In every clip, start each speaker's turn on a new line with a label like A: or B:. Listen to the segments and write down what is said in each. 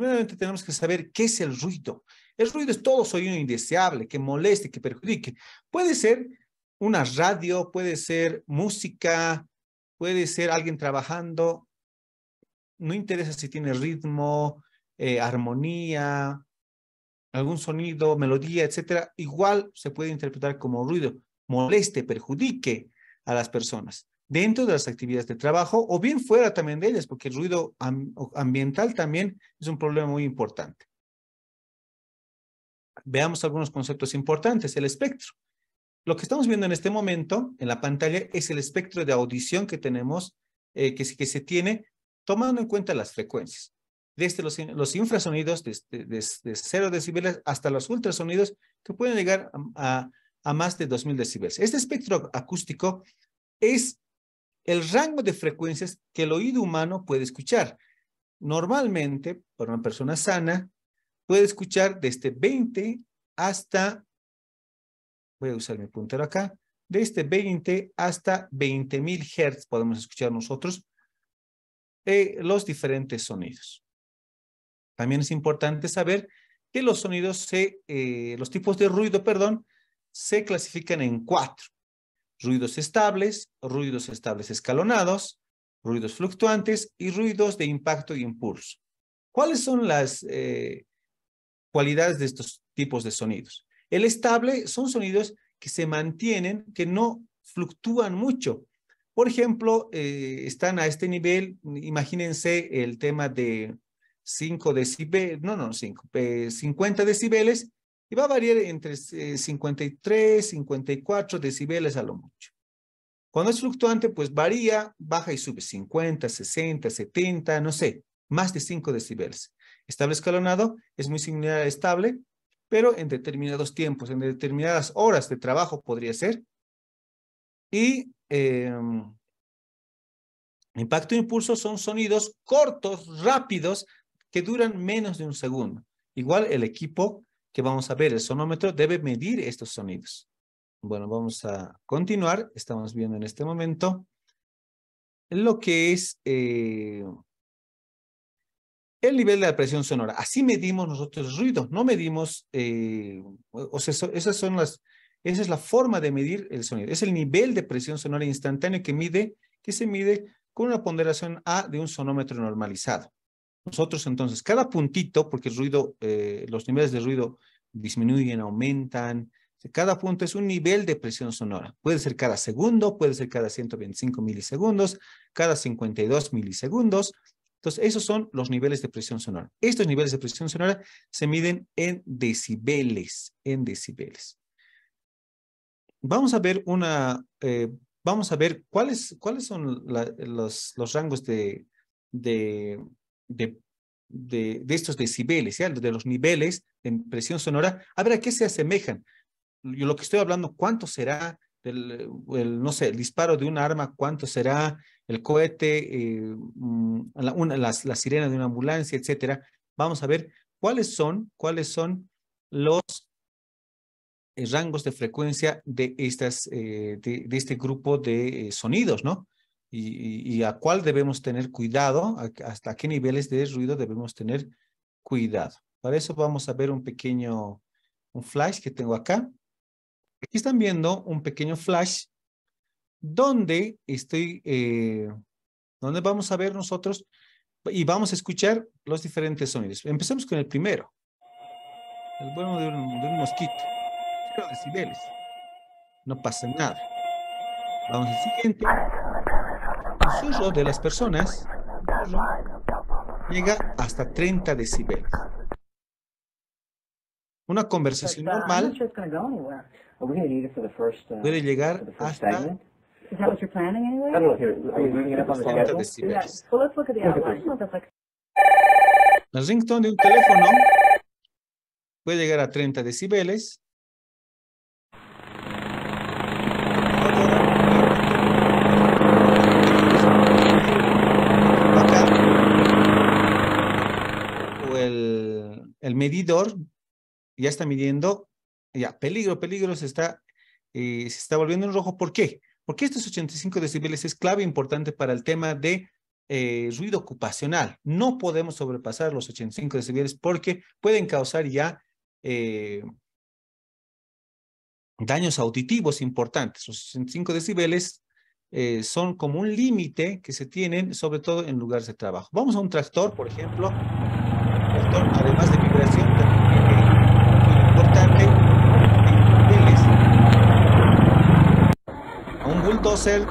A: primeramente tenemos que saber qué es el ruido. El ruido es todo sonido indeseable, que moleste, que perjudique. Puede ser una radio, puede ser música, puede ser alguien trabajando. No interesa si tiene ritmo, eh, armonía, algún sonido, melodía, etcétera. Igual se puede interpretar como ruido, moleste, perjudique a las personas dentro de las actividades de trabajo o bien fuera también de ellas, porque el ruido ambiental también es un problema muy importante. Veamos algunos conceptos importantes. El espectro. Lo que estamos viendo en este momento en la pantalla es el espectro de audición que tenemos, eh, que, se tiene tomando en cuenta las frecuencias desde los, infrasonidos, desde, este, cero 0 decibeles hasta los ultrasonidos, que pueden llegar a, más de 2000 decibeles. Este espectro acústico es el rango de frecuencias que el oído humano puede escuchar. Normalmente, para una persona sana, puede escuchar desde 20 hasta, voy a usar mi puntero acá, desde 20 hasta 20.000 Hz podemos escuchar nosotros eh, los diferentes sonidos. También es importante saber que los sonidos eh, los tipos de ruido, perdón, se clasifican en cuatro ruidos estables, ruidos estables escalonados, ruidos fluctuantes y ruidos de impacto y impulso. ¿Cuáles son las eh, cualidades de estos tipos de sonidos? El estable son sonidos que se mantienen, que no fluctúan mucho. Por ejemplo, eh, están a este nivel, imagínense el tema de 5 decibeles, no, no, 50 eh, decibeles, y va a variar entre 53, eh, 54 decibeles a lo mucho. Cuando es fluctuante, pues varía, baja y sube 50, 60, 70, no sé, más de 5 decibeles. Estable escalonado es muy similar a estable, pero en determinados tiempos, en determinadas horas de trabajo podría ser. Y em, impacto e impulso son sonidos cortos, rápidos, que duran menos de un segundo. Igual el equipo que vamos a ver. El sonómetro debe medir estos sonidos. Bueno, vamos a continuar. Estamos viendo en este momento lo que es eh, el nivel de la presión sonora. Así medimos nosotros ruidos, no medimos, eh, o sea, esas son las, esa es la forma de medir el sonido. Es el nivel de presión sonora instantánea que mide, que se mide con una ponderación A de un sonómetro normalizado. Nosotros entonces, cada puntito, porque el ruido, eh, los niveles de ruido disminuyen, aumentan, cada punto es un nivel de presión sonora. Puede ser cada segundo, puede ser cada 125 milisegundos, cada 52 milisegundos. Entonces, esos son los niveles de presión sonora. Estos niveles de presión sonora se miden en decibeles, en decibeles. Vamos a ver una, eh, vamos a ver cuáles, cuáles son los, rangos de, de, de, estos decibeles, de los niveles de presión sonora, a ver a qué se asemejan. Yo lo que estoy hablando, ¿cuánto será el, no sé, el disparo de un arma, cuánto será el cohete, la, eh, mm, una, las, sirena de una ambulancia, etcétera. Vamos a ver cuáles son, cuáles son los rangos de frecuencia de, estas, eh, de, este grupo de eh, sonidos, ¿no? y, a cuál debemos tener cuidado, hasta qué niveles de ruido debemos tener cuidado. Para eso vamos a ver un pequeño un flash que tengo acá. Aquí están viendo un pequeño flash donde estoy, eh, donde vamos a ver nosotros y vamos a escuchar los diferentes sonidos. Empecemos con el primero. El bueno de un, de un mosquito. Cero decibeles. No pasa nada. Vamos al siguiente el suyo de las personas llega hasta 30 decibeles. Una conversación normal
B: uh, puede
A: llegar hasta 30 decibeles. El de un teléfono puede llegar a 30 decibeles el medidor ya está midiendo, ya, peligro, peligro, se está, eh, se está volviendo en rojo. ¿Por qué? Porque estos 85 decibeles es clave importante para el tema de eh, ruido ocupacional. No podemos sobrepasar los 85 decibeles porque pueden causar ya eh, daños auditivos importantes. Los 85 decibeles son como un límite que se tienen, sobre todo en lugares de trabajo. Vamos a un tractor, por ejemplo además de vibración también tiene un importante en niveles Un bulldozer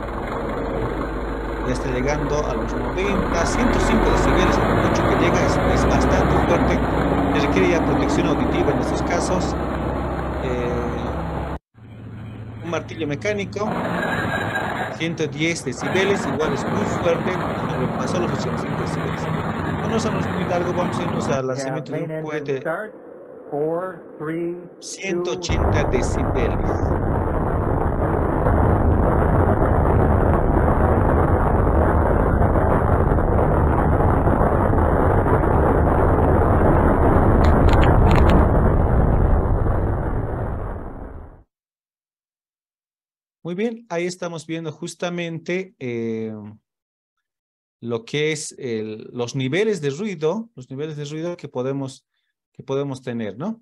A: ya está llegando a los 90, 105 decibeles, el mucho que llega es, bastante fuerte, requiere ya protección auditiva en estos casos. Eh, un martillo mecánico 110 decibeles, igual es muy fuerte, pasó los 85 decibeles no somos muy largo, vamos a irnos a lanzamiento de un cohete. 180 decibeles. Muy bien, ahí estamos viendo justamente eh, lo que es los niveles de ruido, los niveles de ruido que podemos, que podemos tener, ¿no?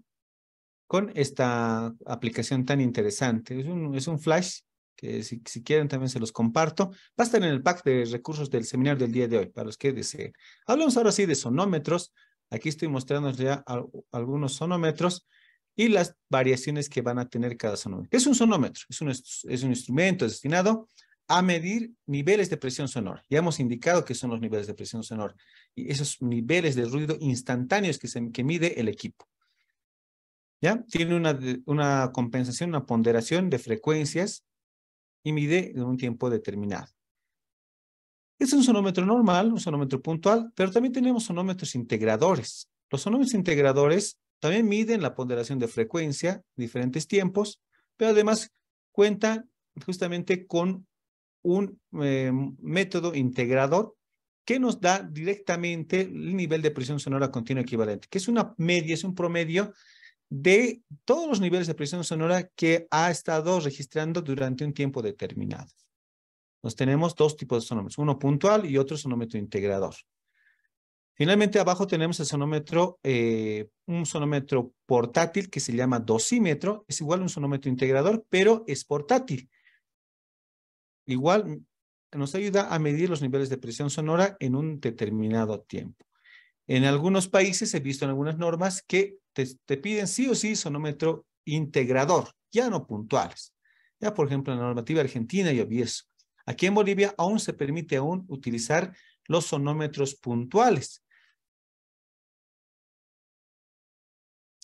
A: Con esta aplicación tan interesante. Es un, es un flash que si, quieren también se los comparto. Va a estar en el pack de recursos del seminario del día de hoy, para los que deseen. Hablamos ahora sí de sonómetros. Aquí estoy mostrándoles ya algunos sonómetros y las variaciones que van a tener cada sonómetro. ¿Qué es un sonómetro? Es un, es un instrumento destinado a medir niveles de presión sonora. Ya hemos indicado que son los niveles de presión sonora y esos niveles de ruido instantáneos que, mide el equipo. ¿Ya? Tiene una, una compensación, una ponderación de frecuencias y mide en un tiempo determinado. Es un sonómetro normal, un sonómetro puntual, pero también tenemos sonómetros integradores. Los sonómetros integradores también miden la ponderación de frecuencia, diferentes tiempos, pero además cuenta justamente con un eh, método integrador que nos da directamente el nivel de presión sonora continua equivalente, que es una media, es un promedio de todos los niveles de presión sonora que ha estado registrando durante un tiempo determinado. Nos tenemos dos tipos de sonómetros, uno puntual y otro sonómetro integrador. Finalmente, abajo tenemos el sonómetro, eh, un sonómetro portátil que se llama dosímetro. Es igual a un sonómetro integrador, pero es portátil igual nos ayuda a medir los niveles de presión sonora en un determinado tiempo. En algunos países he visto en algunas normas que te, piden sí o sí sonómetro integrador, ya no puntuales. Ya, por ejemplo, en la normativa argentina yo vi eso. Aquí en Bolivia aún se permite aún utilizar los sonómetros
B: puntuales,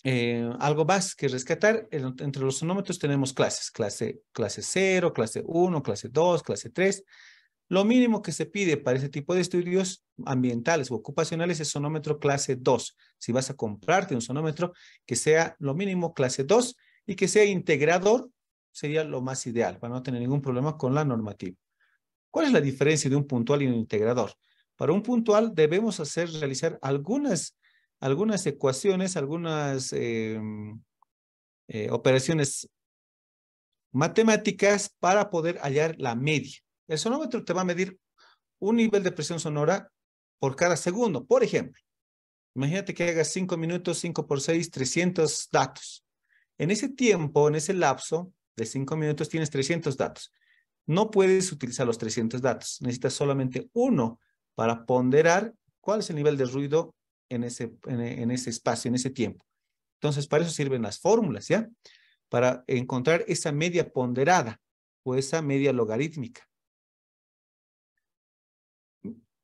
B: Eh, algo más que rescatar, entre los sonómetros tenemos clases, clase, clase 0, clase 1,
A: clase 2, clase 3. Lo mínimo que se pide para ese tipo de estudios ambientales o ocupacionales es sonómetro clase 2. Si vas a comprarte un sonómetro, que sea lo mínimo clase 2 y que sea integrador, sería lo más ideal para no tener ningún problema con la normativa. ¿Cuál es la diferencia de un puntual y un integrador? Para un puntual debemos hacer, realizar algunas algunas ecuaciones, algunas em, eh, operaciones matemáticas para poder hallar la media. El sonómetro te va a medir un nivel de presión sonora por cada segundo. Por ejemplo, imagínate que hagas 5 minutos, 5 por 6, 300 datos. En ese tiempo, en ese lapso de 5 minutos, tienes 300 datos. No puedes utilizar los 300 datos. Necesitas solamente uno para ponderar cuál es el nivel de ruido en ese, en, ese espacio, en ese tiempo. Entonces, para eso sirven las fórmulas, ¿ya? Para encontrar esa media ponderada o esa media logarítmica.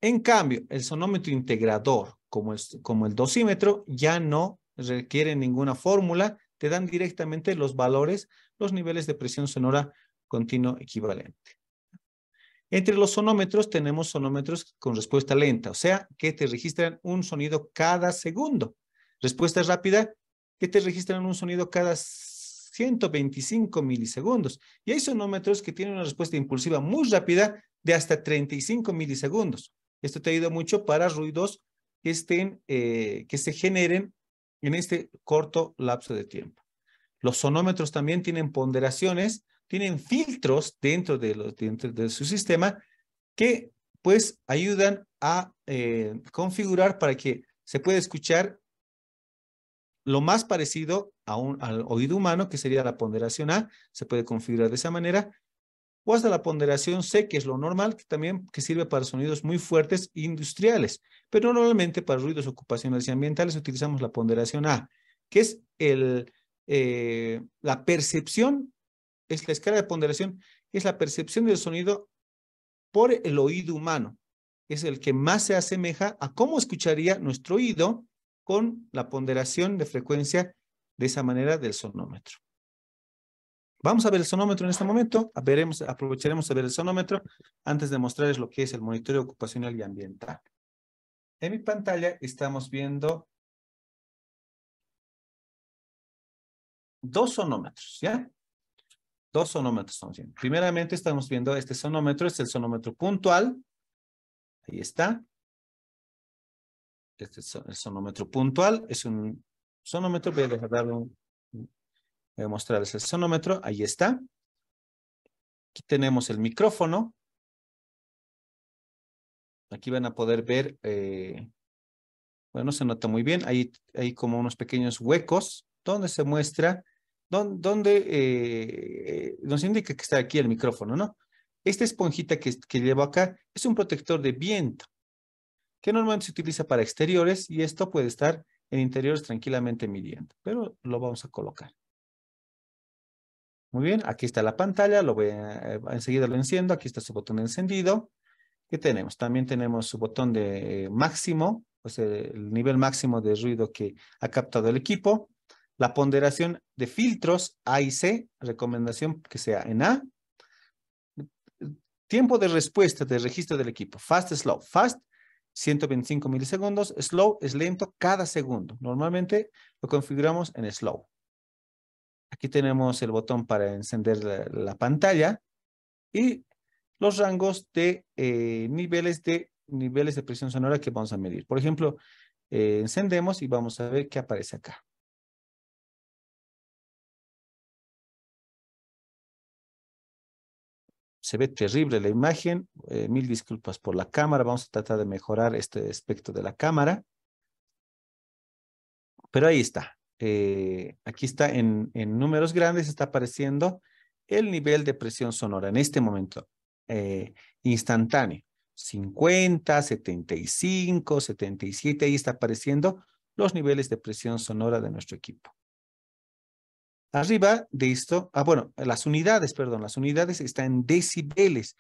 A: En cambio, el sonómetro integrador, como el, como el dosímetro, ya no requiere ninguna fórmula, te dan directamente los valores, los niveles de presión sonora continuo equivalente. Entre los sonómetros tenemos sonómetros con respuesta lenta, o sea, que te registran un sonido cada segundo. Respuesta rápida, que te registran un sonido cada 125 milisegundos. Y hay sonómetros que tienen una respuesta impulsiva muy rápida de hasta 35 milisegundos. Esto te ayuda mucho para ruidos que, estén, eh, que se generen en este corto lapso de tiempo. Los sonómetros también tienen ponderaciones tienen filtros dentro de, los, de su sistema que pues ayudan a eh, configurar para que se pueda escuchar lo más parecido a un, al oído humano, que sería la ponderación A, se puede configurar de esa manera, o hasta la ponderación C, que es lo normal, que también que sirve para sonidos muy fuertes industriales, pero normalmente para ruidos ocupacionales y ambientales utilizamos la ponderación A, que es el, eh, la percepción es la escala de ponderación, es la percepción del sonido por el oído humano. Es el que más se asemeja a cómo escucharía nuestro oído con la ponderación de frecuencia de esa manera del sonómetro. Vamos a ver el sonómetro en este momento. Veremos, aprovecharemos
B: a ver el sonómetro antes de mostrarles lo que es el monitoreo ocupacional y ambiental. En mi pantalla estamos viendo dos sonómetros, ¿ya? Dos sonómetros estamos viendo. Primeramente estamos
A: viendo este sonómetro, este es el sonómetro puntual. Ahí está. Este es el sonómetro puntual. Es un sonómetro, voy a dejar voy
B: a mostrarles el sonómetro. Ahí está. Aquí tenemos el micrófono. Aquí van a poder ver, eh,
A: bueno, se nota muy bien. Ahí hay como unos pequeños huecos donde se muestra donde eh, eh, nos indica que está aquí el micrófono, ¿no? Esta esponjita que, llevo acá es un protector de viento que normalmente se utiliza para exteriores y esto puede estar en interiores tranquilamente midiendo, pero lo vamos a colocar. Muy bien, aquí está la pantalla, lo voy a, eh, enseguida lo enciendo, aquí está su botón encendido. ¿Qué tenemos? También tenemos su botón de máximo, o sea, el nivel máximo de ruido que ha captado el equipo. La ponderación de filtros A y C, recomendación que sea en A. Tiempo de respuesta de registro del equipo. Fast, slow. Fast, 125 milisegundos. Slow es lento cada segundo. Normalmente lo configuramos en slow. Aquí tenemos el botón para encender la, pantalla y los rangos de eh, niveles de niveles de presión sonora que vamos a medir.
C: Por ejemplo, eh, encendemos y vamos a ver qué aparece acá.
B: se ve terrible la imagen. Eh, mil disculpas por la cámara. Vamos a tratar de mejorar este aspecto
A: de la cámara. Pero ahí está. Eh, aquí está en, números grandes, está apareciendo el nivel de presión sonora en este momento eh, instantáneo. 50, 75, 77, ahí está apareciendo los niveles de presión sonora de nuestro equipo. Arriba de esto, ah, bueno, las unidades, perdón, las unidades están en decibeles.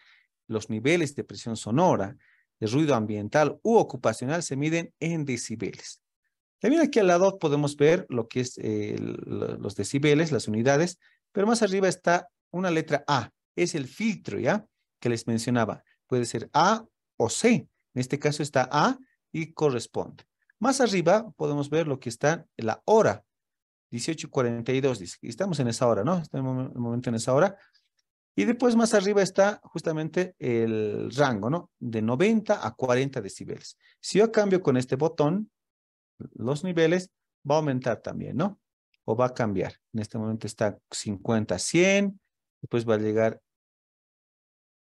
A: Los niveles de presión sonora, de ruido ambiental u ocupacional se miden en decibeles. También aquí al lado podemos ver lo que es eh, los decibeles, las unidades, pero más arriba está una letra A. Es el filtro, ¿ya? Que les mencionaba. Puede ser A o C. En este caso está A y corresponde. Más arriba podemos ver lo que está en la hora. 18 y 42, Estamos en esa hora, ¿no? Estamos en ese momento en esa hora. Y después más arriba está justamente el rango, ¿no? De 90 a 40 decibeles. Si yo cambio con este botón, los niveles, va a aumentar también, ¿no? O va a cambiar. En este momento está 50 a 100, después va a llegar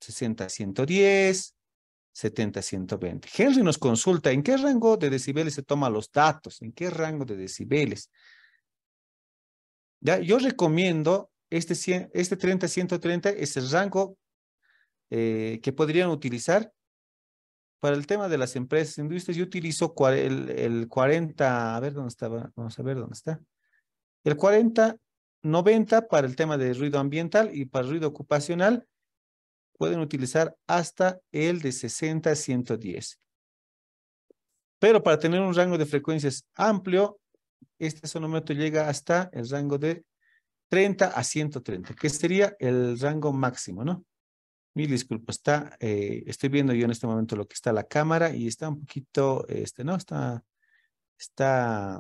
A: 60 a 110, 70 a 120. Henry nos consulta en qué rango de decibeles se toman los datos, en qué rango de decibeles. ¿ya? Yo recomiendo este, este 30-130, es el rango eh, que podrían utilizar para el tema de las empresas, industrias, yo utilizo el, 40, a ver dónde estaba, vamos a ver dónde está. El 40, 90 para el tema de ruido ambiental y para ruido ocupacional pueden utilizar hasta el de 60 110. Pero para tener un rango de frecuencias amplio, este sonómetro llega hasta el rango de 30 a 130, que sería el rango máximo, ¿no? Mil disculpas, está, eh, estoy viendo yo en este momento lo que está la cámara y está un poquito, este, ¿no? Está, está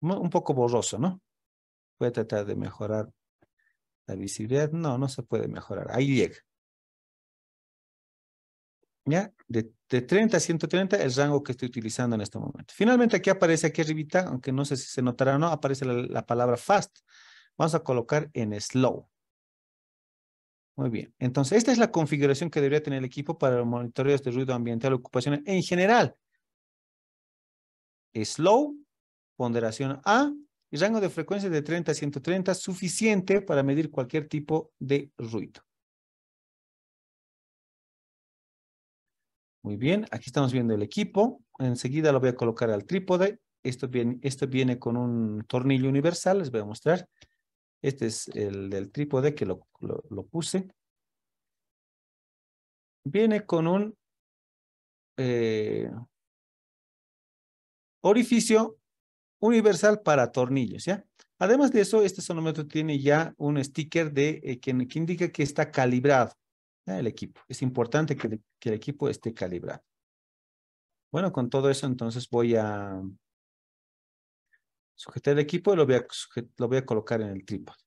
B: un poco borroso, ¿no? Voy a tratar de mejorar la visibilidad. No, no se puede mejorar. Ahí llega. De,
A: 30 a 130 el rango que estoy utilizando en este momento. Finalmente aquí aparece, aquí arribita, aunque no sé si se notará o no, aparece la, palabra fast. Vamos a colocar en slow. Muy bien. Entonces, esta es la configuración que debería tener el equipo para los monitoreos de ruido ambiental ocupacional en general. Slow, ponderación
B: A rango de frecuencia de 30 a 130 suficiente para medir cualquier tipo de ruido. Muy bien, aquí estamos viendo el equipo. Enseguida lo voy a colocar al trípode. Esto viene, esto viene con
A: un tornillo universal, les voy a mostrar. Este es el del trípode que lo,
B: lo, puse. Viene con un eh, orificio universal
A: para tornillos, ¿ya? Además de eso, este sonómetro tiene ya un sticker de, eh, que indica que está calibrado el equipo. Es importante que, el, equipo esté calibrado.
B: Bueno, con todo eso entonces voy a sujetar el equipo y lo voy a, lo voy a colocar en el trípode.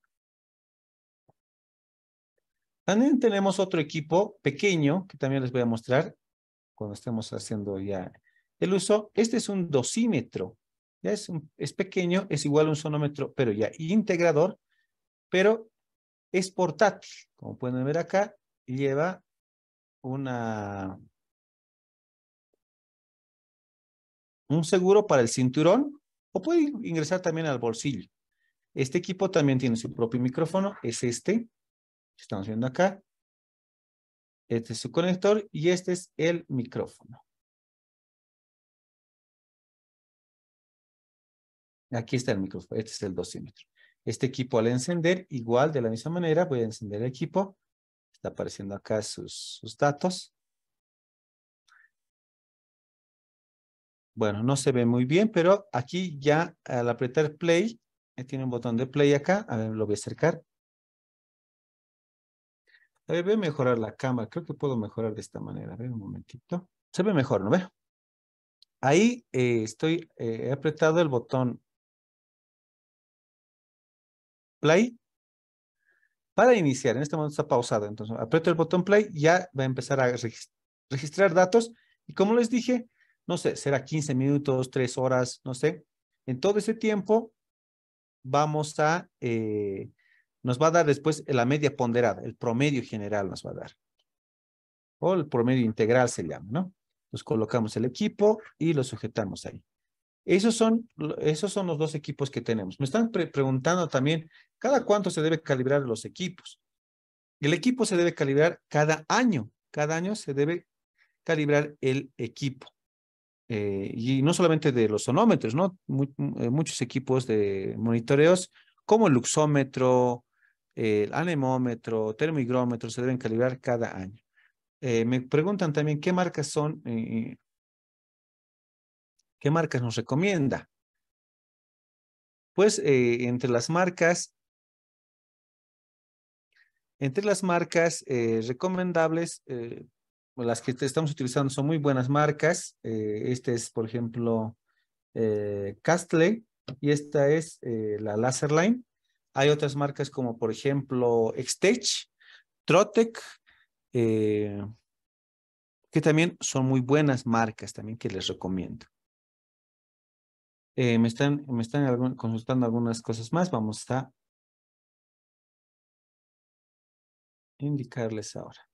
A: También tenemos otro equipo pequeño que también les voy a mostrar cuando estemos haciendo ya el uso. Este es un dosímetro. es pequeño, es igual a un sonómetro, pero ya integrador, pero es portátil.
B: Como pueden ver acá, lleva una, un seguro para el cinturón o puede ingresar
A: también al bolsillo. Este equipo también tiene su propio micrófono, es este,
C: estamos viendo acá. Este es su conector y este es el micrófono. Aquí
B: está el micrófono, este es el dosímetro. Este equipo al encender, igual de la misma manera, voy a encender el equipo. Está apareciendo acá sus, datos. Bueno, no se ve muy bien, pero aquí ya al apretar play, eh, tiene un botón de play acá. A ver, lo voy a acercar.
A: A ver, voy a mejorar la cámara. Creo que puedo mejorar de esta manera. A ver, un momentito. Se ve
B: mejor, ¿no ve? Ahí eh, estoy, eh, he apretado el botón play para iniciar, en este
A: momento está pausado, entonces aprieto el botón play, ya va a empezar a registrar datos y como les dije, no sé, será 15 minutos, 3 horas, no sé. En todo ese tiempo vamos a, eh, nos va a dar después la media ponderada, el promedio general nos va a dar. O el promedio integral se llama, ¿no? Nos colocamos el equipo y lo sujetamos ahí. Esos son, esos son los dos equipos que tenemos. Me están preguntando también, ¿cada cuánto se debe calibrar los equipos? El equipo se debe calibrar cada año. Cada año se debe calibrar el equipo. Eh, y no solamente de los sonómetros, ¿no? Eh, muchos equipos de monitoreos, como el luxómetro, el anemómetro, termigrómetro, se deben calibrar cada año. Eh, me preguntan también qué marcas son
C: ¿Qué marcas nos recomienda? Pues eh, entre las marcas,
A: entre las marcas eh, recomendables, eh, las que estamos utilizando son muy buenas marcas. este es, por ejemplo, Castle y esta es la Laserline. Hay otras marcas como, por ejemplo, Extech, Trotec, que también son muy buenas
B: marcas también que les recomiendo. Eh, me están, consultando algunas cosas más. Vamos a indicarles ahora.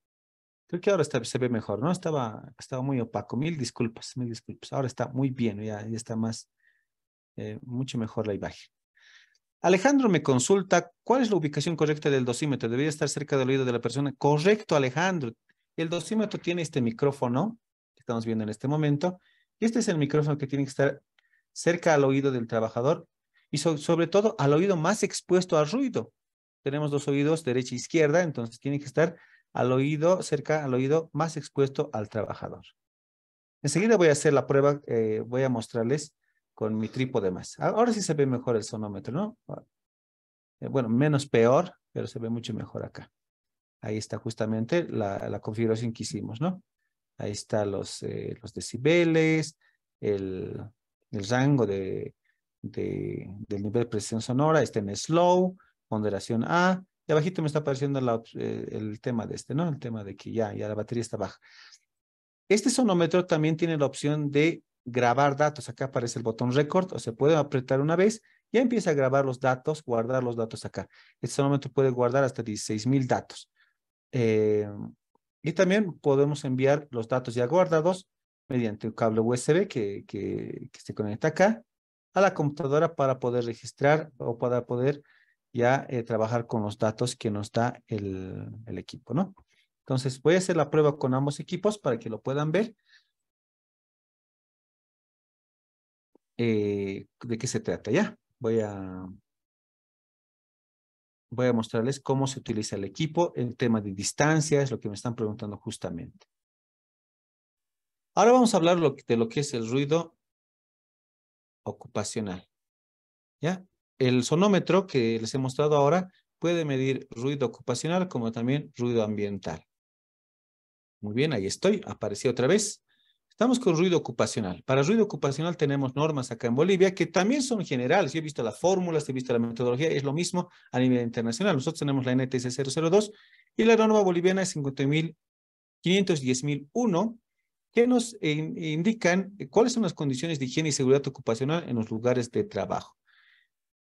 B: Creo que ahora se ve mejor, ¿no? Estaba, estaba muy opaco.
A: Mil disculpas, mil disculpas. Ahora está muy bien, ya, está más, eh, mucho mejor la imagen. Alejandro me consulta, ¿cuál es la ubicación correcta del dosímetro? ¿Debería estar cerca del oído de la persona? Correcto, Alejandro. El dosímetro tiene este micrófono que estamos viendo en este momento. Y este es el micrófono que tiene que estar cerca al oído del trabajador y sobre todo al oído más expuesto al ruido. Tenemos dos oídos, derecha e izquierda, entonces tiene que estar al oído, cerca al oído más expuesto al trabajador. Enseguida voy a hacer la prueba, eh, voy a mostrarles con mi trípode más. Ahora sí se ve mejor el sonómetro, ¿no? Eh, bueno, menos peor, pero se ve mucho mejor acá. Ahí está justamente la, configuración que hicimos, ¿no? Ahí están los, eh, los decibeles, el, el rango del nivel de presión sonora este en slow, ponderación A, y abajito me está apareciendo eh, el tema de este, ¿no? El tema de que ya, ya la batería está baja. Este sonómetro también tiene la opción de grabar datos. Acá aparece el botón record o se puede apretar una vez. Ya empieza a grabar los datos, guardar los datos acá. Este sonómetro puede guardar hasta 16,000 datos. Eh, y también podemos enviar los datos ya guardados mediante un cable USB que, se conecta acá a la computadora para poder registrar o para poder ya eh, trabajar con los datos que nos da el, equipo, ¿no? Entonces voy a hacer la prueba con ambos equipos para que lo puedan ver.
B: Eh, de qué se trata ya. Voy a, a mostrarles cómo se utiliza el equipo, el tema de distancia es lo que me están preguntando justamente. Ahora vamos a hablar de lo que es el ruido ocupacional.
A: El sonómetro que les he mostrado ahora puede medir ruido ocupacional como también ruido ambiental. Muy bien, ahí estoy, apareció otra vez. Estamos con ruido ocupacional. Para ruido ocupacional tenemos normas acá en Bolivia que también son generales. Yo he visto las fórmulas, he visto la metodología, es lo mismo a nivel internacional. Nosotros tenemos la NTC 002 y la norma boliviana es 510.001, que nos indican eh, cuáles son las condiciones de higiene y seguridad ocupacional en los lugares de trabajo.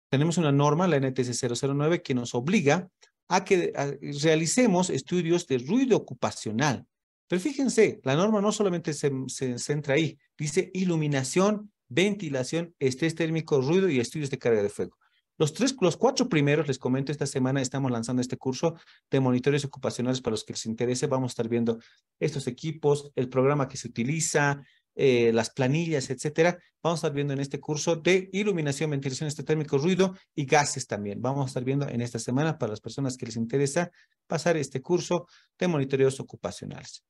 A: Tenemos una norma, la NTC 009, que nos obliga a que realicemos estudios de ruido ocupacional. Pero fíjense, la norma no solamente se centra ahí, dice iluminación, ventilación, estrés térmico, ruido y estudios de carga de fuego. Los, tres, los cuatro primeros, les comento, esta semana estamos lanzando este curso de monitoreos ocupacionales para los que les interese. Vamos a estar viendo estos equipos, el programa que se utiliza, eh, las planillas, etcétera. Vamos a estar viendo en este curso de iluminación, ventilación, este ruido y gases también. Vamos a estar viendo en esta semana para las personas que les interesa pasar este curso de monitoreos ocupacionales.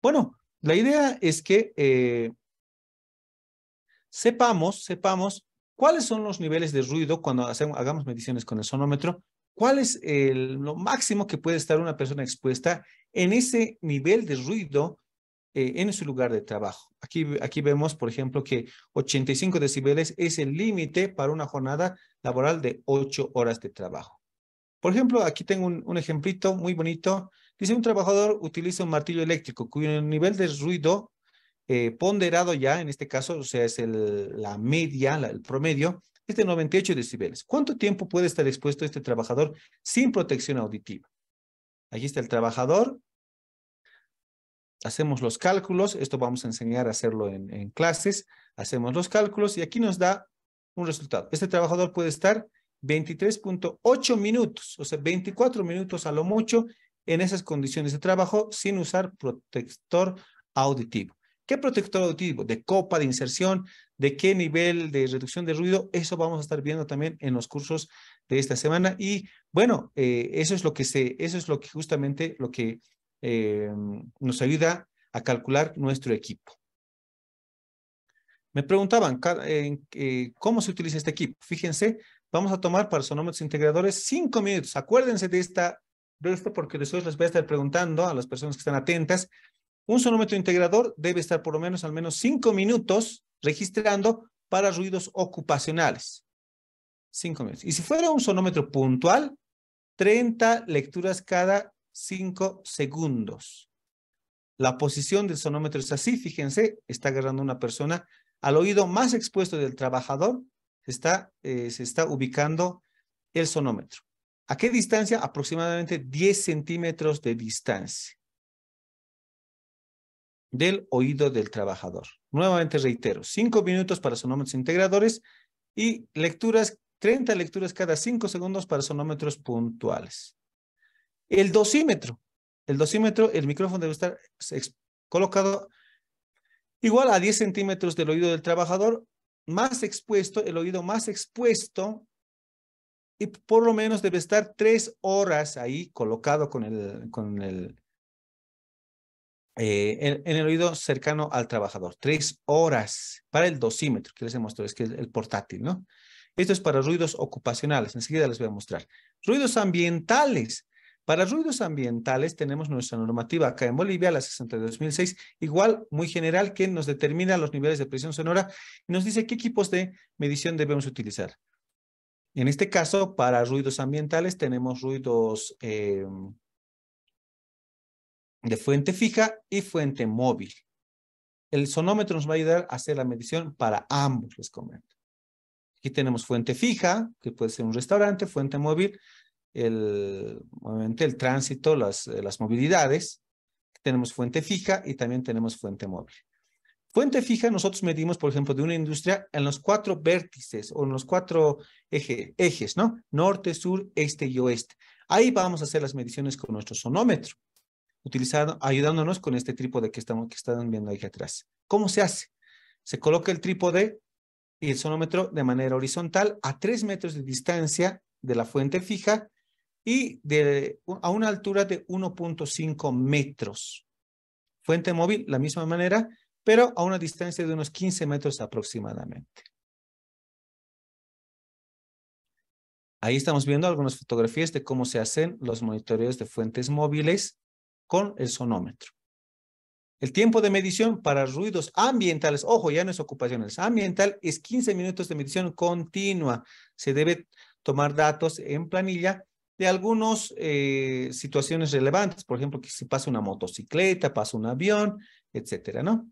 A: Bueno, la idea es que eh, sepamos, sepamos ¿Cuáles son los niveles de ruido cuando hacemos, hagamos mediciones con el sonómetro? ¿Cuál es lo máximo que puede estar una persona expuesta en ese nivel de ruido eh, en su lugar de trabajo? Aquí, aquí vemos, por ejemplo, que 85 decibeles es el límite para una jornada laboral de 8 horas de trabajo. Por ejemplo, aquí tengo un, un ejemplito muy bonito. Dice un trabajador utiliza un martillo eléctrico cuyo nivel de ruido eh, ponderado ya, en este caso, o sea, es la media, el promedio, es de 98 decibeles. ¿Cuánto tiempo puede estar expuesto este trabajador sin protección auditiva? Aquí está el trabajador. Hacemos los cálculos. Esto vamos a enseñar a hacerlo en, en clases. Hacemos los cálculos y aquí nos da un resultado. Este trabajador puede estar 23.8 minutos, o sea, 24 minutos a lo mucho en esas condiciones de trabajo sin usar protector auditivo. ¿Qué protector auditivo? ¿De copa, de inserción? ¿De qué nivel de reducción de ruido? Eso vamos a estar viendo también en los cursos de esta semana. Y bueno, eh, eso es lo que se, eso es lo que justamente lo que em, nos ayuda a calcular nuestro equipo. Me preguntaban eh, cómo se utiliza este equipo. Fíjense, vamos a tomar para sonómetros integradores cinco minutos. Acuérdense de esta de porque después les voy a estar preguntando a las personas que están atentas un sonómetro integrador debe estar por lo menos al menos cinco minutos registrando para ruidos ocupacionales. cinco minutos. Y si fuera un sonómetro puntual, 30 lecturas cada cinco segundos. La posición del sonómetro es así, fíjense, está agarrando una persona al oído más expuesto del trabajador, está, eh, se está ubicando el sonómetro. ¿A qué distancia? Aproximadamente 10 centímetros de distancia del oído del trabajador. Nuevamente reitero, cinco minutos para sonómetros integradores y lecturas, 30 lecturas cada cinco segundos para sonómetros puntuales. El dosímetro, el dosímetro, el micrófono debe estar colocado igual a 10 centímetros del oído del trabajador, más expuesto, el oído más expuesto, y por lo menos debe estar tres horas ahí colocado con el, con el eh, en, el oído cercano al trabajador. Tres horas para el dosímetro, que les he mostrado, es que es el portátil, ¿no? Esto es para ruidos ocupacionales, enseguida les voy a mostrar. Ruidos ambientales. Para ruidos ambientales tenemos nuestra normativa acá en Bolivia, la 62.006, igual muy general que nos determina los niveles de presión sonora y nos dice qué equipos de medición debemos utilizar. En este caso, para ruidos ambientales tenemos ruidos eh, de fuente fija y fuente móvil. El sonómetro nos va a ayudar a hacer la medición para ambos, les comento. Aquí tenemos fuente fija, que puede ser un restaurante, fuente móvil, el, obviamente el tránsito, las, las movilidades. Tenemos fuente fija y también tenemos fuente móvil. Fuente fija, nosotros medimos, por ejemplo, de una industria en los cuatro vértices o en los cuatro ejes, ¿no? Norte, sur, este y oeste. Ahí vamos a hacer las mediciones con nuestro sonómetro utilizando, ayudándonos con este trípode que, estamos, que están viendo ahí atrás. ¿Cómo se hace? Se coloca el trípode y el sonómetro de manera horizontal a 3 metros de distancia de la fuente fija y a una altura de 1.5 metros. Fuente móvil, la misma manera, pero a una distancia de unos 15 metros aproximadamente. Ahí estamos viendo algunas fotografías de cómo se hacen los monitoreos de fuentes móviles con el sonómetro. El tiempo de medición para ruidos ambientales, ojo, ya no es ocupaciones, ambiental es 15 minutos de medición continua. Se debe tomar datos en planilla de algunas eh, situaciones relevantes, por ejemplo, que si pasa una motocicleta, pasa un avión, etcétera, ¿no?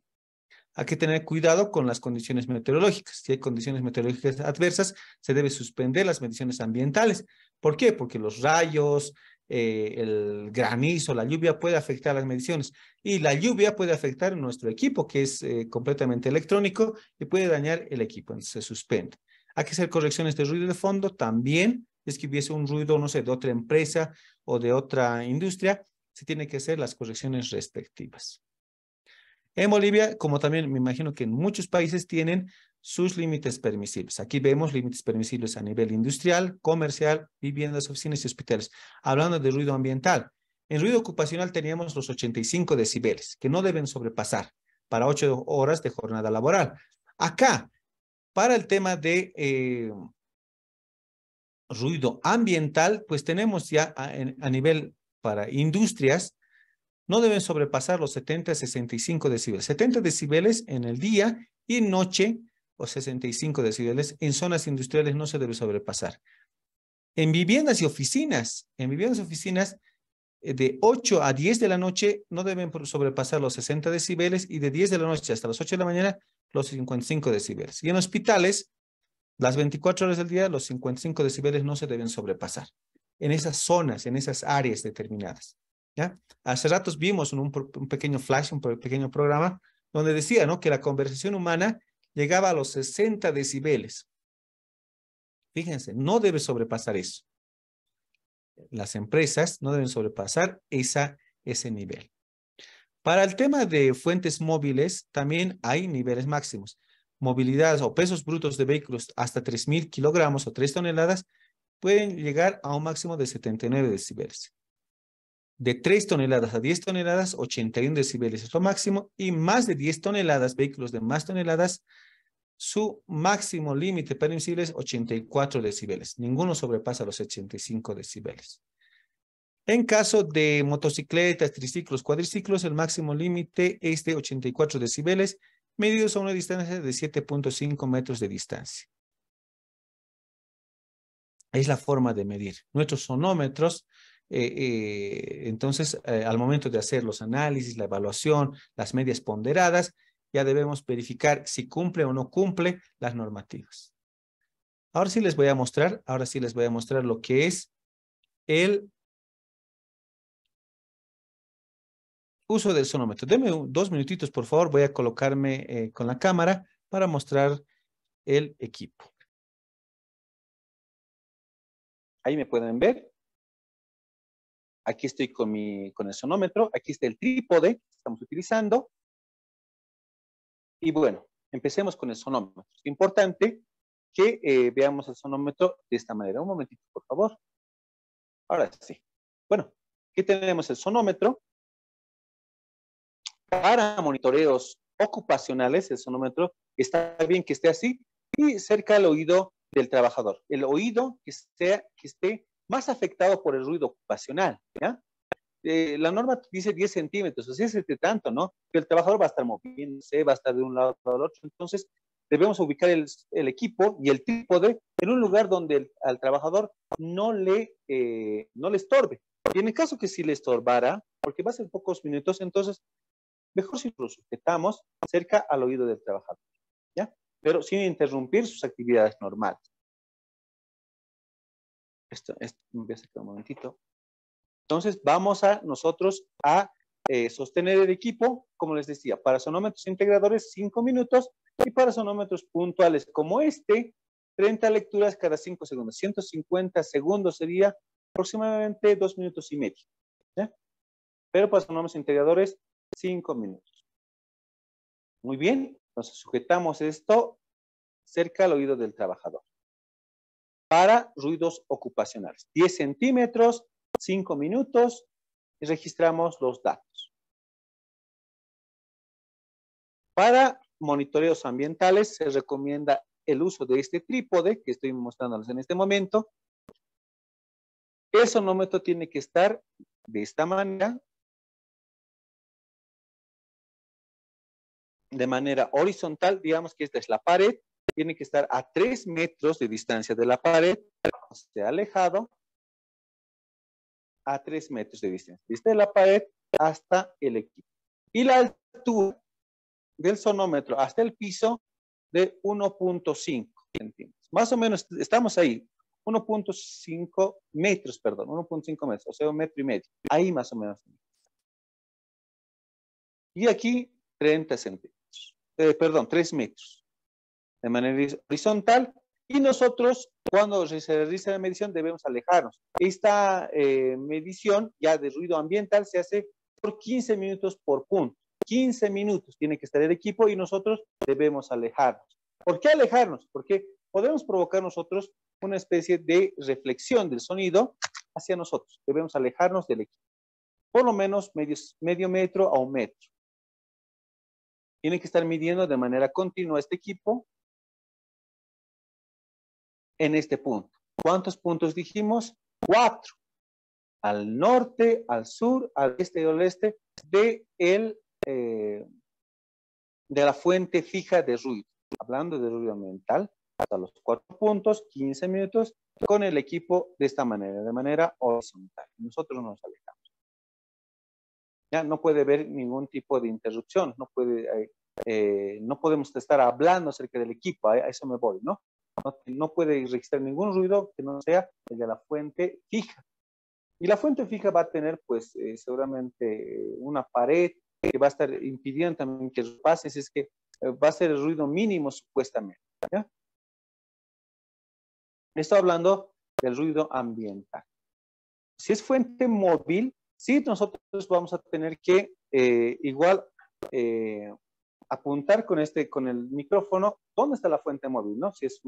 A: Hay que tener cuidado con las condiciones meteorológicas. Si hay condiciones meteorológicas adversas, se debe suspender las mediciones ambientales. ¿Por qué? Porque los rayos, eh, el granizo, la lluvia puede afectar las mediciones y la lluvia puede afectar nuestro equipo que es eh, completamente electrónico y puede dañar el equipo, entonces se suspende. Hay que hacer correcciones de ruido de fondo también, es que hubiese un ruido, no sé, de otra empresa o de otra industria, se tiene que hacer las correcciones respectivas. En Bolivia, como también me imagino que en muchos países tienen sus límites permisibles. Aquí vemos límites permisibles a nivel industrial, comercial, viviendas, oficinas y hospitales. Hablando de ruido ambiental, en ruido ocupacional teníamos los 85 decibeles, que no deben sobrepasar para ocho horas de jornada laboral. Acá, para el tema de eh, ruido ambiental, pues tenemos ya a, nivel para industrias, no deben sobrepasar los 70 a 65 decibeles. 70 decibeles en el día y noche o 65 decibeles, en zonas industriales no se debe sobrepasar. En viviendas y oficinas, en viviendas y oficinas, eh, de 8 a 10 de la noche no deben sobrepasar los 60 decibeles y de 10 de la noche hasta las 8 de la mañana los 55 decibeles. Y en hospitales, las 24 horas del día, los 55 decibeles no se deben sobrepasar en esas zonas, en esas áreas determinadas. ¿ya? Hace ratos vimos un, pequeño flash, un, un pequeño programa, donde decía ¿no? que la conversación humana llegaba a los 60 decibeles. Fíjense, no debe sobrepasar eso. Las empresas no deben sobrepasar ese nivel. Para el tema de fuentes móviles, también hay niveles máximos. Movilidad o pesos brutos de vehículos hasta 3.000 kilogramos o 3 toneladas pueden llegar a un máximo de 79 decibeles de 3 toneladas a 10 toneladas, 81 decibeles es lo máximo, y más de 10 toneladas, vehículos de más toneladas, su máximo límite permisible es 84 decibeles. Ninguno sobrepasa los 85 decibeles. En caso de motocicletas, triciclos, cuadriciclos, el máximo límite es de 84 decibeles, medidos a una distancia de 7.5 metros de distancia. Es la forma de medir. Nuestros sonómetros eh, eh, entonces, eh, al momento de hacer los análisis, la evaluación, las medias ponderadas, ya debemos verificar si cumple o no cumple las normativas. Ahora sí les voy a mostrar, ahora sí les voy a mostrar lo que es el uso del sonómetro. Deme dos minutitos, por favor. Voy a colocarme
B: con la cámara para mostrar el equipo. Ahí me pueden ver. Aquí estoy con, el sonómetro, aquí está el trípode que estamos utilizando.
A: Y bueno, empecemos con el sonómetro. Es importante que eh, veamos el sonómetro
B: de esta manera. Un momentito, por favor. Ahora sí. Bueno, aquí tenemos el sonómetro. Para monitoreos ocupacionales,
A: el sonómetro está bien que esté así y cerca al oído del trabajador. El oído que, sea, que esté más afectados por el ruido ocupacional. ¿ya? Eh, la norma dice 10 centímetros, o sea, es este tanto, ¿no? Que el trabajador va a estar moviéndose, va a estar de un lado al otro. Entonces, debemos ubicar el, equipo y el tipo de en un lugar donde el, al trabajador no le, eh, no le estorbe. Y en el caso que sí le estorbara, porque va a ser pocos minutos, entonces, mejor si lo sujetamos cerca al oído
B: del trabajador, ¿ya? Pero sin interrumpir sus actividades normales. Esto, un momentito. Entonces, vamos a
A: nosotros a eh, sostener el equipo, como les decía, para sonómetros integradores 5 minutos y para sonómetros puntuales como este, 30 lecturas cada 5 segundos. 150 segundos sería aproximadamente dos minutos y medio.
B: Pero para sonómetros integradores, 5 minutos. Muy bien, entonces sujetamos esto cerca al oído del trabajador para ruidos ocupacionales. 10 centímetros, 5 minutos y registramos los datos. Para
A: monitoreos ambientales se recomienda el uso de este trípode que estoy mostrándoles en este
B: momento. El sonómetro tiene que estar de esta manera, de manera horizontal, digamos que esta es la pared, tiene que estar a 3 metros de distancia de la pared,
A: o sea, alejado a 3 metros de distancia, desde la pared hasta el equipo. Y la altura del sonómetro hasta el piso de 1.5 centímetros. Más o menos estamos ahí,
B: 1.5 metros, perdón, 1.5 metros, o sea, un metro y medio. Ahí más o menos. Y aquí 30 centímetros, eh,
A: perdón, 3 metros de manera horizontal y nosotros, cuando se realiza la medición, debemos alejarnos. Esta eh, medición ya de ruido ambiental se hace por 15 minutos por punto. 15 minutos tiene que estar el equipo y nosotros debemos alejarnos. ¿Por qué alejarnos? Porque podemos provocar nosotros una especie de reflexión del sonido hacia nosotros. Debemos alejarnos del equipo. Por
B: lo menos medio, medio metro a un metro. Tiene que estar midiendo de manera continua este equipo en este punto. ¿Cuántos puntos dijimos? Cuatro. Al norte, al sur,
A: al este y al oeste de, el, eh, de la fuente fija de ruido. Hablando de ruido ambiental, hasta los cuatro puntos, 15 minutos, con el equipo de esta manera, de manera horizontal. Nosotros nos alejamos. Ya no puede haber ningún tipo de interrupción, no puede eh, eh, no podemos estar hablando acerca del equipo, a, eso me voy, ¿no? ¿no? puede registrar ningún ruido que no sea el de la fuente fija. Y la fuente fija va a tener, pues, eh, seguramente una pared que va a estar impidiendo también que pase, es que eh, va
B: a ser el ruido mínimo supuestamente. ¿ya? Estoy hablando del ruido ambiental. Si es fuente móvil, sí
A: nosotros vamos a tener que eh, igual apuntar con, este, con el micrófono ¿Dónde está la fuente móvil? ¿no? Si es,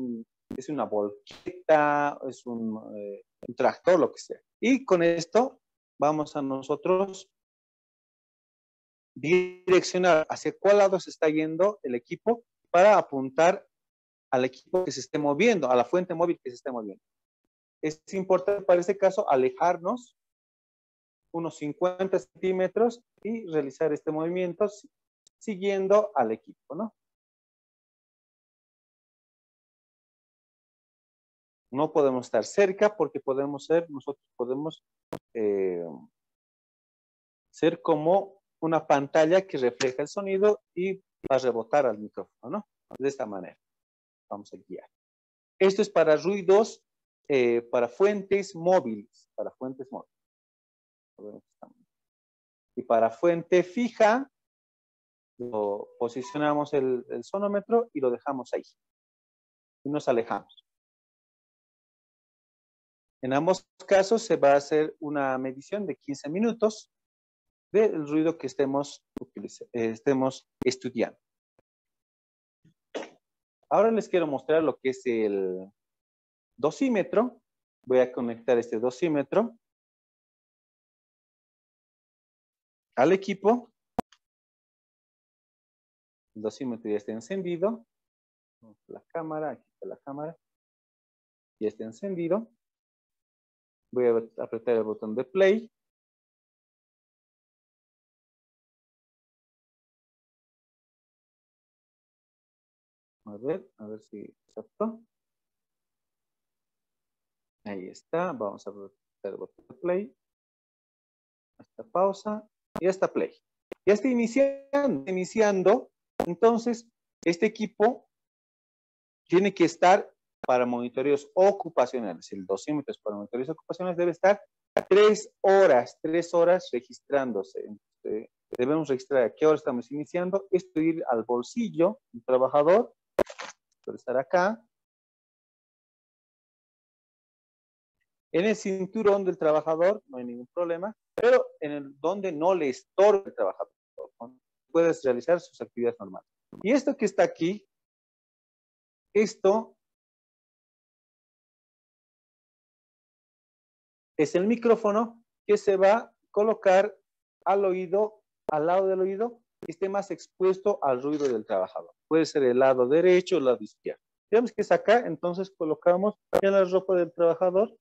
A: es una volqueta, es un, eh, un tractor, lo que sea. Y con esto vamos a nosotros direccionar hacia cuál lado se está yendo el equipo para apuntar al equipo que se esté moviendo, a la fuente móvil que se esté moviendo. Es importante para este caso alejarnos unos 50
C: centímetros y realizar este movimiento siguiendo al equipo, ¿no? No podemos estar cerca porque podemos ser, nosotros podemos eh,
A: ser como una pantalla que refleja el sonido y va a rebotar al micrófono, ¿no? De esta manera. Vamos a guiar. Esto es para ruidos,
B: eh, para fuentes móviles, para fuentes móviles. Y para fuente fija, lo posicionamos el sonómetro y lo dejamos ahí. Y nos alejamos. En ambos casos se va a hacer una medición de 15 minutos del ruido que estemos, eh, estemos estudiando. Ahora les quiero mostrar lo que es el dosímetro. Voy a conectar este dosímetro al equipo. El dosímetro ya está encendido.
C: La cámara, aquí está la cámara. Ya está encendido voy a apretar el botón de play. A ver, a ver si
B: Ahí está, vamos a apretar el botón de play. Hasta
A: pausa y hasta play. Ya está iniciando, iniciando. Entonces, este equipo tiene que estar para monitoreos ocupacionales, el dosímetro para monitoreos ocupacionales debe estar tres horas, tres horas
B: registrándose. Este, debemos registrar a qué hora estamos iniciando, esto ir al bolsillo del trabajador, debe estar acá. En el cinturón del trabajador no hay ningún problema, pero en el donde no le estorbe el trabajador, puedes realizar sus actividades normales. Y esto que está
C: aquí, esto es el micrófono que se va a colocar
A: al oído, al lado del oído, que esté más expuesto al ruido del trabajador.
B: Puede ser el lado derecho o el lado izquierdo. Digamos que es acá, entonces colocamos en la ropa del trabajador.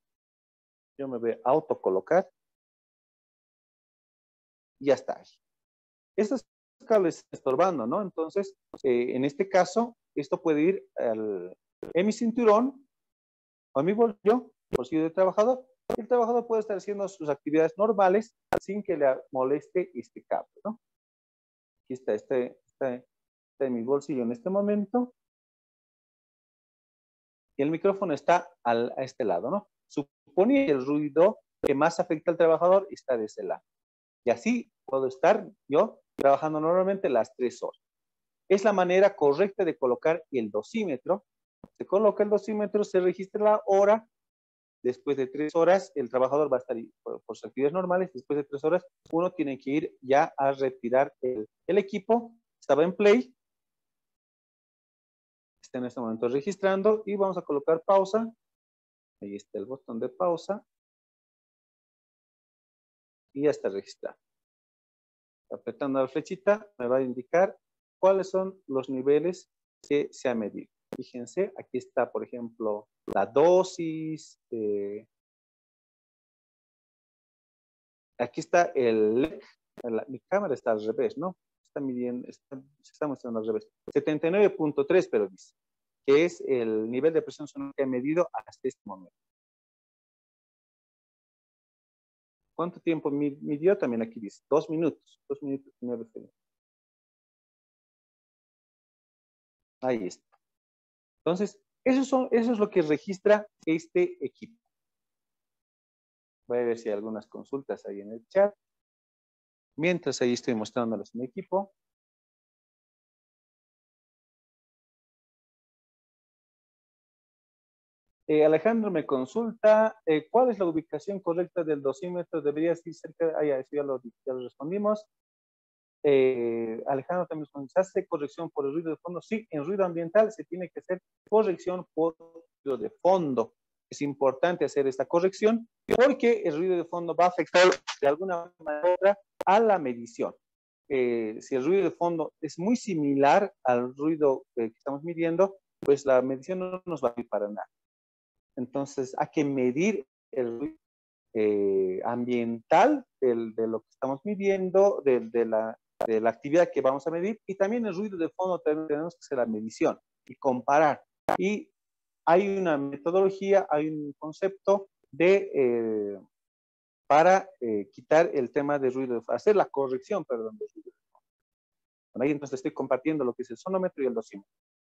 B: Yo me voy a autocolocar. Y ya está. Estos cables estorbando, ¿no? Entonces, eh, en
A: este caso, esto puede ir al, en mi cinturón o en mi bolsillo, bolsillo de trabajador, el trabajador puede estar haciendo sus actividades normales sin que le
B: moleste este cable, ¿no? Aquí está, este, está, en mi bolsillo en
C: este momento.
B: Y el micrófono está a este lado, ¿no? Supone que el ruido que más afecta al trabajador está de ese lado.
A: Y así puedo estar yo trabajando normalmente las tres horas. Es la manera correcta de colocar el dosímetro. Se coloca el dosímetro, se registra la hora después de tres horas, el trabajador va a estar por, sus actividades normales, después de tres horas, uno tiene que ir ya a retirar el, el equipo, estaba en play,
B: está en este momento registrando y vamos a colocar pausa, ahí está el botón de pausa, y ya está registrado. Apretando la flechita me va a indicar cuáles son los niveles que se ha medido fíjense, aquí está, por ejemplo, la dosis, eh, aquí está el mi cámara está al revés, ¿no? Está midiendo, se está mostrando al revés. 79.3, pero dice, que es el nivel de presión sonora que ha medido hasta este momento.
C: ¿Cuánto tiempo midió? También aquí dice, dos minutos, dos minutos señor
B: Ahí está. Entonces, eso, son, es lo que registra este equipo. Voy a ver si hay algunas consultas ahí en el chat.
C: Mientras ahí estoy mostrándoles mi equipo. Eh, Alejandro me
B: consulta, eh, ¿cuál es la ubicación correcta del dosímetro? Debería ser cerca, ah, ya, eso ya lo, ya
A: lo respondimos. Eh, Alejandro también comentaste, corrección por el ruido de fondo. Sí, en ruido ambiental se tiene que hacer corrección por ruido de fondo. Es importante hacer esta corrección porque el ruido de fondo va a afectar de alguna manera a la medición. Eh, si el ruido de fondo es muy similar al ruido eh, que estamos midiendo, pues la medición no nos va a ir para nada. Entonces, hay que medir el ruido ambiental de lo que estamos midiendo, de, la, de la actividad que vamos a medir y también el ruido de fondo tenemos que hacer la medición y comparar. Y hay una metodología, hay un concepto de, eh, para eh, quitar el tema de ruido, hacer la corrección, perdón, de ruido de fondo. Ahí entonces estoy compartiendo lo que es el sonómetro y el dosímetro.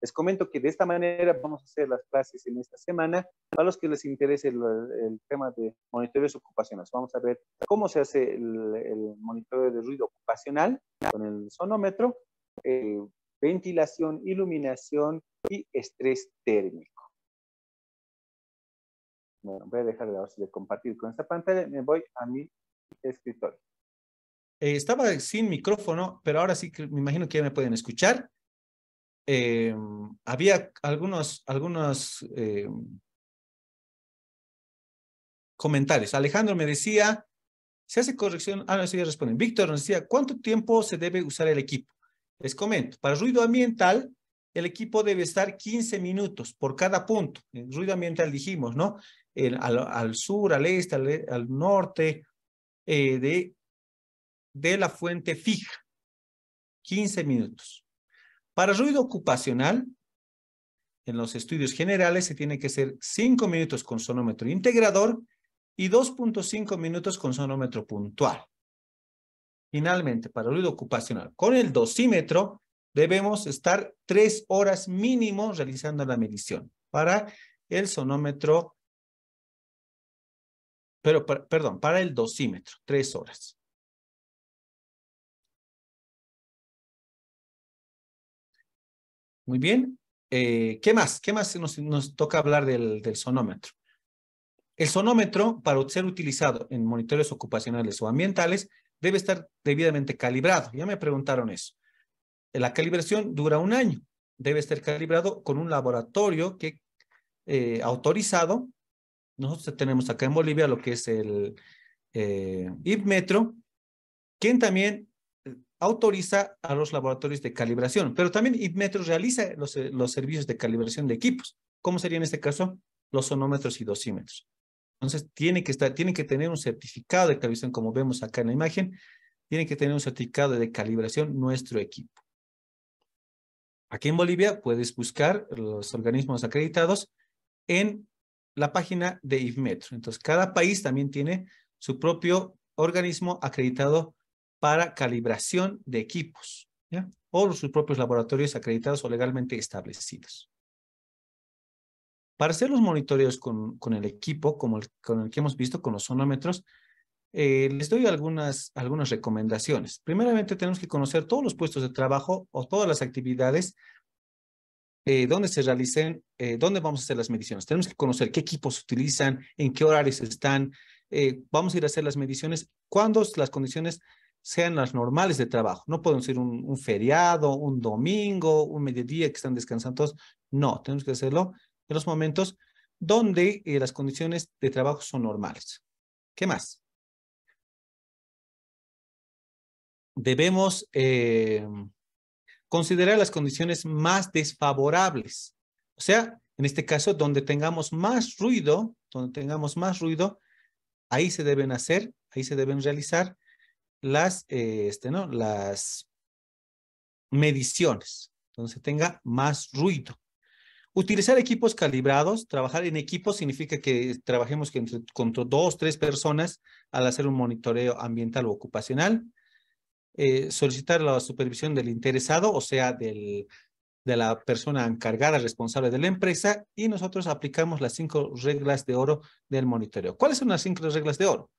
A: Les comento que de esta manera vamos a hacer las clases en esta semana para los que les interese el, tema de monitoreos ocupacionales. Vamos a ver cómo se hace el,
B: monitoreo de ruido ocupacional con el sonómetro, eh, ventilación, iluminación y estrés térmico. Bueno, voy a dejar de compartir con esta pantalla. Me voy a mi escritorio.
A: Eh, estaba sin micrófono, pero ahora sí que me imagino que ya me pueden escuchar. Em, había algunos, algunos em, comentarios. Alejandro me decía, se hace corrección, ah, no, sí, responden. Víctor nos decía, ¿cuánto tiempo se debe usar el equipo? Les comento, para ruido ambiental, el equipo debe estar 15 minutos por cada punto. ruido ambiental dijimos, ¿no? al, sur, al este, al, norte, eh, de, de la fuente fija. 15 minutos. Para ruido ocupacional, en los estudios generales se tiene que ser 5 minutos con sonómetro integrador y 2.5 minutos con sonómetro puntual. Finalmente, para ruido ocupacional, con el dosímetro debemos estar 3 horas mínimo realizando la medición para el sonómetro,
C: pero, perdón, para el dosímetro, 3 horas. Muy bien. Eh, ¿Qué más? ¿Qué más nos, nos toca hablar del, sonómetro?
A: El sonómetro, para ser utilizado en monitores ocupacionales o ambientales, debe estar debidamente calibrado. Ya me preguntaron eso. La calibración dura un año. Debe estar calibrado con un laboratorio que eh, autorizado. Nosotros tenemos acá en Bolivia lo que es el eh, IPMetro, quien también autoriza a los laboratorios de calibración, pero también IPMETRO realiza eh, los, servicios de calibración de equipos. ¿Cómo sería en este caso? Los sonómetros y dosímetros. Entonces, tiene que, estar, tiene que tener un certificado de calibración, como vemos acá en la imagen, tiene que tener un certificado de calibración nuestro equipo. Aquí en Bolivia puedes buscar los organismos acreditados en la página de IFMETRO. Entonces, cada país también tiene su propio organismo acreditado para calibración de equipos ¿ya? o sus propios laboratorios acreditados o legalmente establecidos. Para hacer los monitoreos con, con el equipo, como el, con el que hemos visto con los sonómetros, eh, les doy algunas, algunas recomendaciones. Primeramente, tenemos que conocer todos los puestos de trabajo o todas las actividades eh, dónde se realicen, eh, dónde vamos a hacer las mediciones. Tenemos que conocer qué equipos utilizan, en qué horarios están. Eh, vamos a ir a hacer las mediciones cuándo las condiciones sean las normales de trabajo. No pueden ser un, feriado, un domingo, un mediodía que están descansando todos. No, tenemos que hacerlo en los momentos donde eh, las condiciones
B: de trabajo son normales. ¿Qué más? Debemos eh, considerar las condiciones más
A: desfavorables. O sea, en este caso, donde tengamos más ruido, donde tengamos más ruido, ahí se deben hacer, ahí se deben realizar las, eh, este, ¿no? las mediciones, donde se tenga más ruido. Utilizar equipos calibrados, trabajar en equipo significa que trabajemos entre, con dos, tres personas al hacer un monitoreo ambiental o ocupacional. Eh, solicitar la supervisión del interesado, o sea, del, de la persona encargada, responsable de la empresa, y nosotros aplicamos las cinco reglas de oro del monitoreo. ¿Cuáles son las cinco reglas de oro?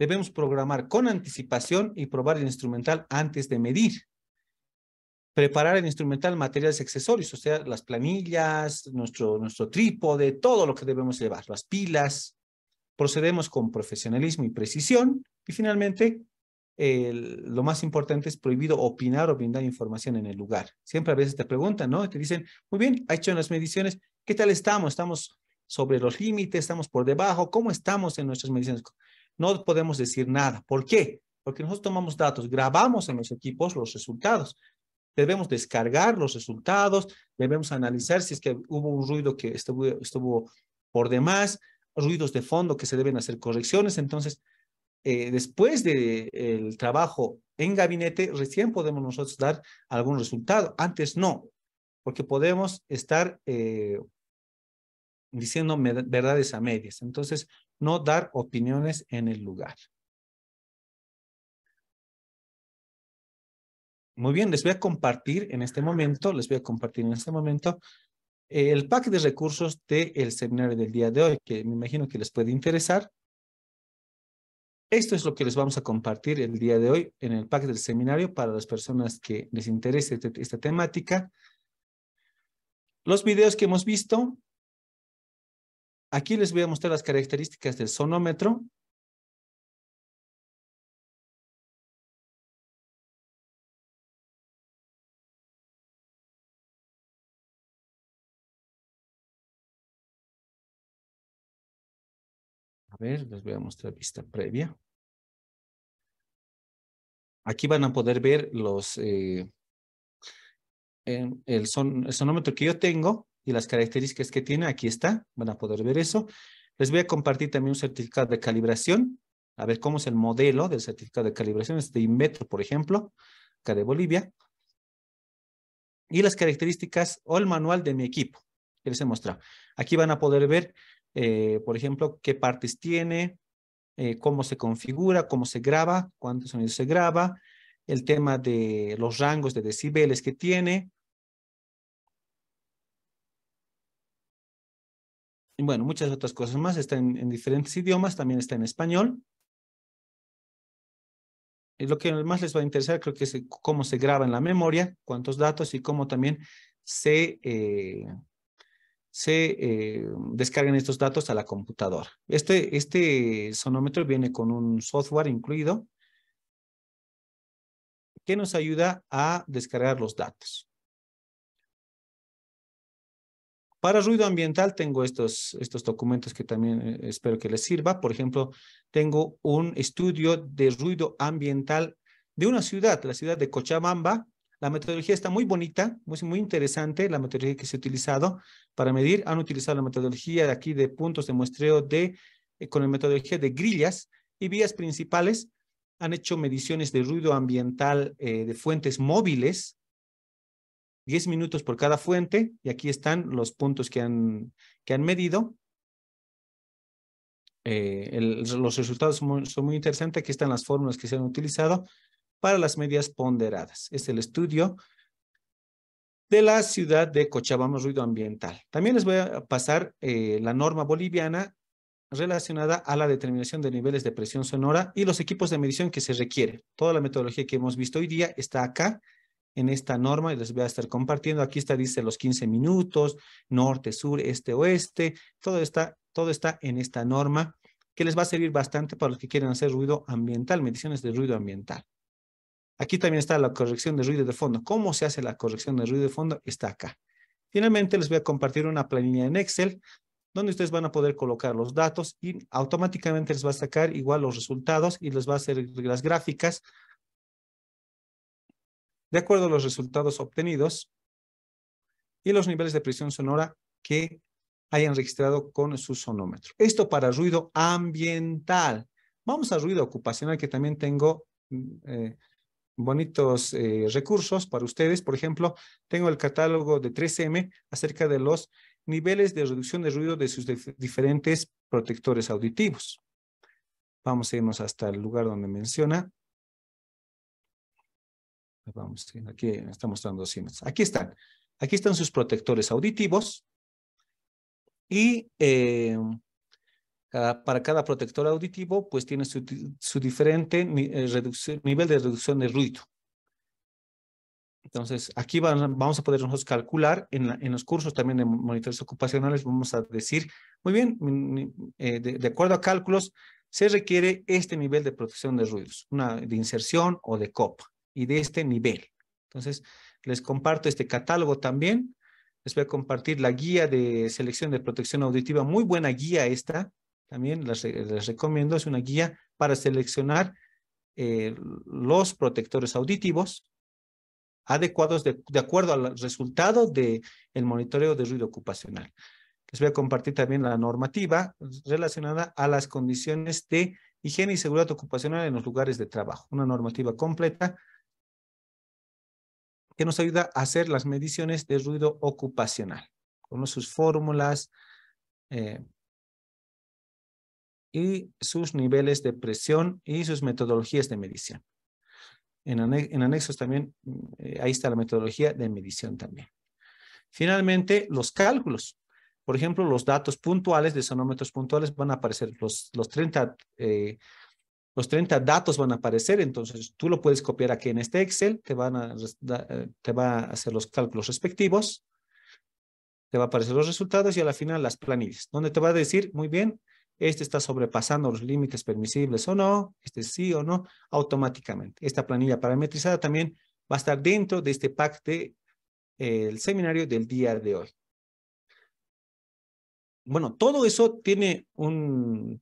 A: debemos programar con anticipación y probar el instrumental antes de medir. Preparar el instrumental, materiales accesorios, o sea, las planillas, nuestro, nuestro trípode, todo lo que debemos llevar, las pilas. Procedemos con profesionalismo y precisión. Y finalmente, lo más importante es prohibido opinar o brindar información en el lugar. Siempre a veces te preguntan, ¿no? te dicen, muy bien, ha hecho las mediciones, ¿qué tal estamos? ¿Estamos sobre los límites? ¿Estamos por debajo? ¿Cómo estamos en nuestras mediciones? no podemos decir nada. ¿Por qué? Porque nosotros tomamos datos, grabamos en los equipos los resultados. Debemos descargar los resultados, debemos analizar si es que hubo un ruido que estuvo, por demás, ruidos de fondo que se deben hacer correcciones. Entonces, eh, después del trabajo en gabinete, recién podemos nosotros dar algún resultado. Antes no, porque podemos estar eh, diciendo verdades a medias.
B: Entonces, no dar opiniones en el lugar. Muy bien, les voy a compartir en este momento, les voy a compartir
A: en este momento eh, el pack de recursos del el seminario del día de hoy, que me imagino que les puede interesar. Esto es lo que les vamos a compartir el día de hoy en el pack del seminario para las personas que les interese este, esta temática.
B: Los videos que hemos visto, Aquí les voy a mostrar las
C: características del sonómetro. A ver, les voy a mostrar vista previa.
B: Aquí van a poder ver los... Eh, el
A: sonómetro que yo tengo y las características que tiene. Aquí está, van a poder ver eso. Les voy a compartir también un certificado de calibración, a ver cómo es el modelo del certificado de calibración, este de Inmetro, por ejemplo, acá de Bolivia. Y las características o el manual de mi equipo, que les he mostrado. Aquí van a poder ver, eh, por ejemplo, qué partes tiene, eh, cómo se configura, cómo se graba, cuánto sonido se graba, el tema de los rangos de decibeles que tiene,
B: y bueno, muchas otras cosas más. Está en, diferentes idiomas, también está en español. Y lo que
A: más les va a interesar creo que es cómo se graba en la memoria, cuántos datos y cómo también se, eh, se eh, descargan estos datos a la computadora. Este, este sonómetro viene con un software incluido
B: que nos ayuda a descargar los datos. Para ruido ambiental tengo estos, estos documentos que también eh,
A: espero que les sirva. Por ejemplo, tengo un estudio de ruido ambiental de una ciudad, la ciudad de Cochabamba. La metodología está muy bonita, muy, muy interesante, la metodología que se ha utilizado para medir. Han utilizado la metodología de aquí de puntos de muestreo de, eh, con la metodología de grillas y vías principales. Han hecho mediciones de ruido ambiental eh, de fuentes móviles 10 minutos por cada fuente y aquí están los puntos que han, que han medido. Eh, los resultados son muy, interesantes. Aquí están las fórmulas que se han utilizado para las medias ponderadas. Es el estudio de la ciudad de Cochabamba ruido ambiental. También les voy a pasar eh, la norma boliviana relacionada a la determinación de niveles de presión sonora y los equipos de medición que se requiere. Toda la metodología que hemos visto hoy día está acá en esta norma y les voy a estar compartiendo. Aquí está, dice los 15 minutos, norte, sur, este, oeste. Todo está, todo está en esta norma que les va a servir bastante para los que quieren hacer ruido ambiental, mediciones de ruido ambiental. Aquí también está la corrección de ruido de fondo. ¿Cómo se hace la corrección de ruido de fondo? Está acá. Finalmente, les voy a compartir una planilla en Excel donde ustedes van a poder colocar los datos y automáticamente les va a sacar igual los resultados y les va a hacer las gráficas de acuerdo a los resultados obtenidos y los niveles de presión sonora que hayan registrado con su sonómetro. Esto para ruido ambiental. Vamos a ruido ocupacional, que también tengo mm, eh, bonitos eh, recursos para ustedes. Por ejemplo, tengo el catálogo de 3M acerca de los niveles de reducción de ruido de sus diferentes protectores auditivos. Vamos a irnos hasta el lugar donde menciona aquí está mostrando Aquí están. Aquí están sus protectores auditivos. Y eh, para cada protector auditivo, pues tiene su, diferente eh, nivel de reducción de ruido. Entonces, aquí vamos a poder nosotros calcular, en, los cursos también de monitores ocupacionales, vamos a decir, muy bien, eh, de, de, acuerdo a cálculos, se requiere este nivel de protección de ruidos, una de inserción o de copa y de este nivel. Entonces, les comparto este catálogo también. Les voy a compartir la guía de selección de protección auditiva. Muy buena guía esta. También les, recomiendo. Es una guía para seleccionar eh, los protectores auditivos adecuados de, acuerdo al resultado del monitoreo de ruido ocupacional. Les voy a compartir también la normativa relacionada a las condiciones de higiene y seguridad ocupacional en los lugares de trabajo. Una normativa
B: completa que nos ayuda a hacer las mediciones de ruido ocupacional con sus fórmulas eh,
A: y sus niveles de presión y sus metodologías de medición. En, anexos también, eh, ahí está la metodología de medición también. Finalmente, los cálculos. Por ejemplo, los datos puntuales de sonómetros puntuales van a aparecer los, los 30 los 30 datos van a aparecer, entonces tú lo puedes copiar aquí en este Excel, te, van a, eh, te va a hacer los cálculos respectivos, te va a aparecer los resultados y a la final las planillas, donde te va a decir, muy bien, este está sobrepasando los límites permisibles o no, este sí o no, automáticamente. Esta planilla parametrizada también va a estar dentro de este pack del eh, seminario del día de hoy. Bueno, todo eso tiene un,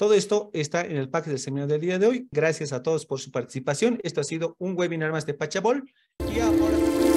A: todo esto está en el pack del seminario del día de hoy. Gracias a todos por su participación. Esto ha sido un webinar más de Pachabol. Y